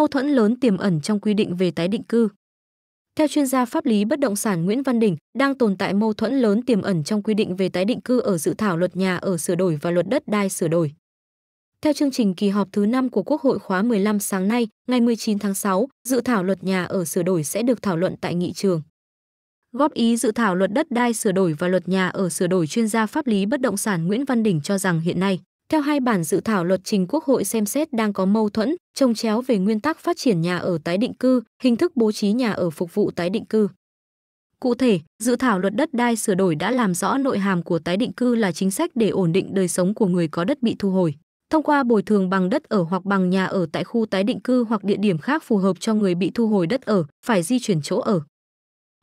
mâu thuẫn lớn tiềm ẩn trong quy định về tái định cư. Theo chuyên gia pháp lý bất động sản Nguyễn Văn Đỉnh, đang tồn tại mâu thuẫn lớn tiềm ẩn trong quy định về tái định cư ở dự thảo luật nhà ở sửa đổi và luật đất đai sửa đổi. Theo chương trình kỳ họp thứ 5 của Quốc hội khóa 15 sáng nay, ngày 19 tháng 6, dự thảo luật nhà ở sửa đổi sẽ được thảo luận tại nghị trường. Góp ý dự thảo luật đất đai sửa đổi và luật nhà ở sửa đổi chuyên gia pháp lý bất động sản Nguyễn Văn Đỉnh cho rằng hiện nay theo hai bản dự thảo luật trình Quốc hội xem xét đang có mâu thuẫn, trông chéo về nguyên tắc phát triển nhà ở tái định cư, hình thức bố trí nhà ở phục vụ tái định cư. Cụ thể, dự thảo luật đất đai sửa đổi đã làm rõ nội hàm của tái định cư là chính sách để ổn định đời sống của người có đất bị thu hồi, thông qua bồi thường bằng đất ở hoặc bằng nhà ở tại khu tái định cư hoặc địa điểm khác phù hợp cho người bị thu hồi đất ở phải di chuyển chỗ ở.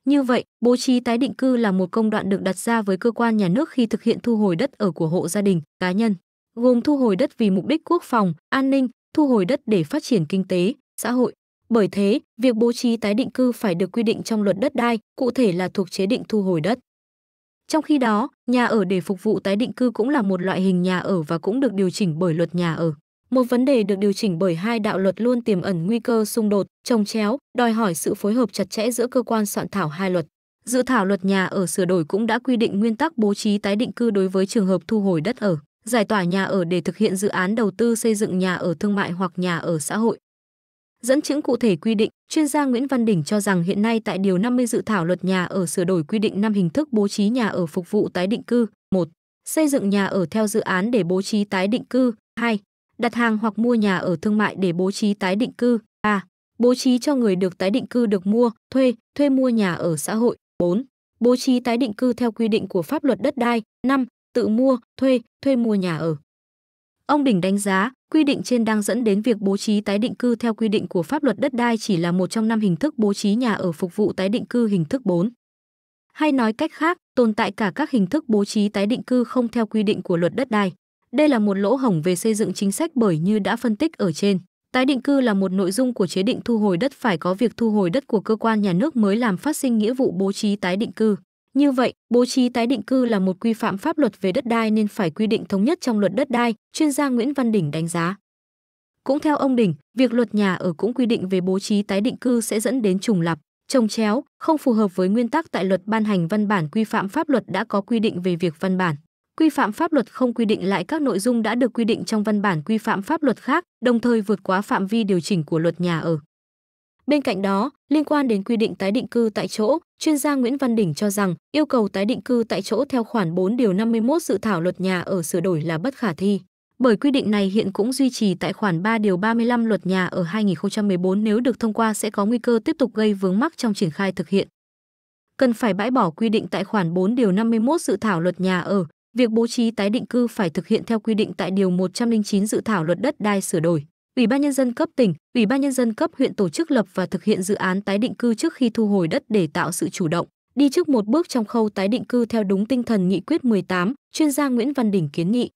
Như vậy, bố trí tái định cư là một công đoạn được đặt ra với cơ quan nhà nước khi thực hiện thu hồi đất ở của hộ gia đình, cá nhân gồm thu hồi đất vì mục đích quốc phòng, an ninh, thu hồi đất để phát triển kinh tế, xã hội. Bởi thế, việc bố trí tái định cư phải được quy định trong luật đất đai, cụ thể là thuộc chế định thu hồi đất. Trong khi đó, nhà ở để phục vụ tái định cư cũng là một loại hình nhà ở và cũng được điều chỉnh bởi luật nhà ở. Một vấn đề được điều chỉnh bởi hai đạo luật luôn tiềm ẩn nguy cơ xung đột, trồng chéo, đòi hỏi sự phối hợp chặt chẽ giữa cơ quan soạn thảo hai luật. Dự thảo luật nhà ở sửa đổi cũng đã quy định nguyên tắc bố trí tái định cư đối với trường hợp thu hồi đất ở giải tỏa nhà ở để thực hiện dự án đầu tư xây dựng nhà ở thương mại hoặc nhà ở xã hội. Dẫn chứng cụ thể quy định, chuyên gia Nguyễn Văn Đỉnh cho rằng hiện nay tại Điều 50 dự thảo luật nhà ở sửa đổi quy định năm hình thức bố trí nhà ở phục vụ tái định cư. 1. Xây dựng nhà ở theo dự án để bố trí tái định cư. 2. Đặt hàng hoặc mua nhà ở thương mại để bố trí tái định cư. 3. Bố trí cho người được tái định cư được mua, thuê, thuê mua nhà ở xã hội. 4. Bố trí tái định cư theo quy định của pháp luật đất đai. 5 tự mua, thuê, thuê mua nhà ở. Ông Đình đánh giá, quy định trên đang dẫn đến việc bố trí tái định cư theo quy định của pháp luật đất đai chỉ là một trong năm hình thức bố trí nhà ở phục vụ tái định cư hình thức 4. Hay nói cách khác, tồn tại cả các hình thức bố trí tái định cư không theo quy định của luật đất đai. Đây là một lỗ hổng về xây dựng chính sách bởi như đã phân tích ở trên. Tái định cư là một nội dung của chế định thu hồi đất phải có việc thu hồi đất của cơ quan nhà nước mới làm phát sinh nghĩa vụ bố trí tái định cư. Như vậy, bố trí tái định cư là một quy phạm pháp luật về đất đai nên phải quy định thống nhất trong luật đất đai, chuyên gia Nguyễn Văn Đỉnh đánh giá. Cũng theo ông Đỉnh, việc luật nhà ở cũng quy định về bố trí tái định cư sẽ dẫn đến trùng lập, trồng chéo, không phù hợp với nguyên tắc tại luật ban hành văn bản quy phạm pháp luật đã có quy định về việc văn bản. Quy phạm pháp luật không quy định lại các nội dung đã được quy định trong văn bản quy phạm pháp luật khác, đồng thời vượt quá phạm vi điều chỉnh của luật nhà ở. Bên cạnh đó, liên quan đến quy định tái định cư tại chỗ, Chuyên gia Nguyễn Văn Đỉnh cho rằng yêu cầu tái định cư tại chỗ theo khoản 4 điều 51 dự thảo luật nhà ở sửa đổi là bất khả thi, bởi quy định này hiện cũng duy trì tại khoản 3 điều 35 luật nhà ở 2014 nếu được thông qua sẽ có nguy cơ tiếp tục gây vướng mắc trong triển khai thực hiện. Cần phải bãi bỏ quy định tại khoản 4 điều 51 dự thảo luật nhà ở, việc bố trí tái định cư phải thực hiện theo quy định tại điều 109 dự thảo luật đất đai sửa đổi. Ủy ban nhân dân cấp tỉnh, Ủy ban nhân dân cấp huyện tổ chức lập và thực hiện dự án tái định cư trước khi thu hồi đất để tạo sự chủ động, đi trước một bước trong khâu tái định cư theo đúng tinh thần nghị quyết 18, chuyên gia Nguyễn Văn Đỉnh kiến nghị.